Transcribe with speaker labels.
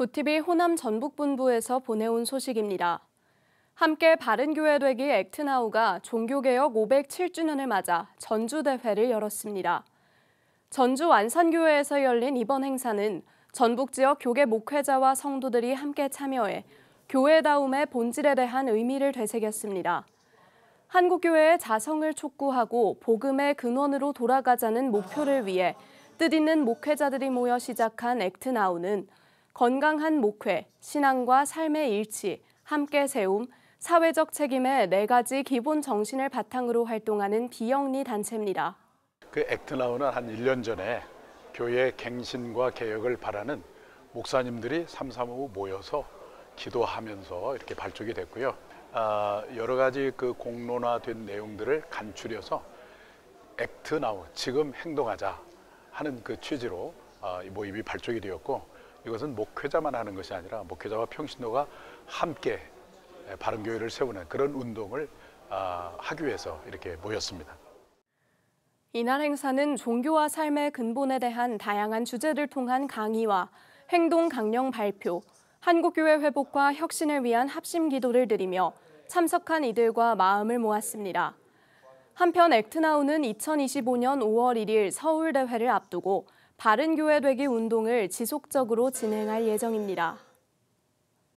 Speaker 1: 구티비 호남 전북본부에서 보내온 소식입니다. 함께 바른교회 되기 액트나우가 종교개혁 507주년을 맞아 전주대회를 열었습니다. 전주 안산교회에서 열린 이번 행사는 전북 지역 교계 목회자와 성도들이 함께 참여해 교회다움의 본질에 대한 의미를 되새겼습니다. 한국교회의 자성을 촉구하고 복음의 근원으로 돌아가자는 목표를 위해 뜻있는 목회자들이 모여 시작한 액트나우는 건강한 목회, 신앙과 삶의 일치, 함께 세움, 사회적 책임의 네 가지 기본 정신을 바탕으로 활동하는 비영리 단체입니다.
Speaker 2: 그 액트나우는 한 1년 전에 교회 갱신과 개혁을 바라는 목사님들이 삼삼오오 모여서 기도하면서 이렇게 발족이 됐고요. 아, 여러 가지 그 공론화된 내용들을 간추려서 액트나우, 지금 행동하자 하는 그 취지로 아, 모임이 발족이 되었고 이것은 목회자만 하는 것이 아니라 목회자와 평신도가 함께 바른교회를 세우는 그런 운동을 아, 하기 위해서 이렇게 모였습니다.
Speaker 1: 이날 행사는 종교와 삶의 근본에 대한 다양한 주제를 통한 강의와 행동 강령 발표, 한국교회 회복과 혁신을 위한 합심 기도를 드리며 참석한 이들과 마음을 모았습니다. 한편 액트나우는 2025년 5월 1일 서울대회를 앞두고 바른교회 되기 운동을 지속적으로 진행할 예정입니다.